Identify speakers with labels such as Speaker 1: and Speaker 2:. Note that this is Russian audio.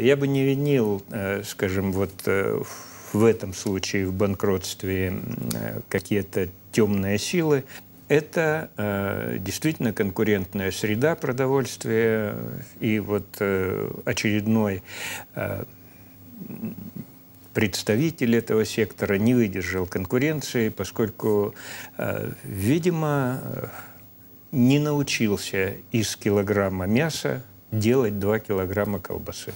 Speaker 1: я бы не винил, э, скажем, вот э, в этом случае в банкротстве э, какие-то темные силы. Это действительно конкурентная среда продовольствия и вот очередной представитель этого сектора не выдержал конкуренции, поскольку, видимо, не научился из килограмма мяса делать 2 килограмма колбасы.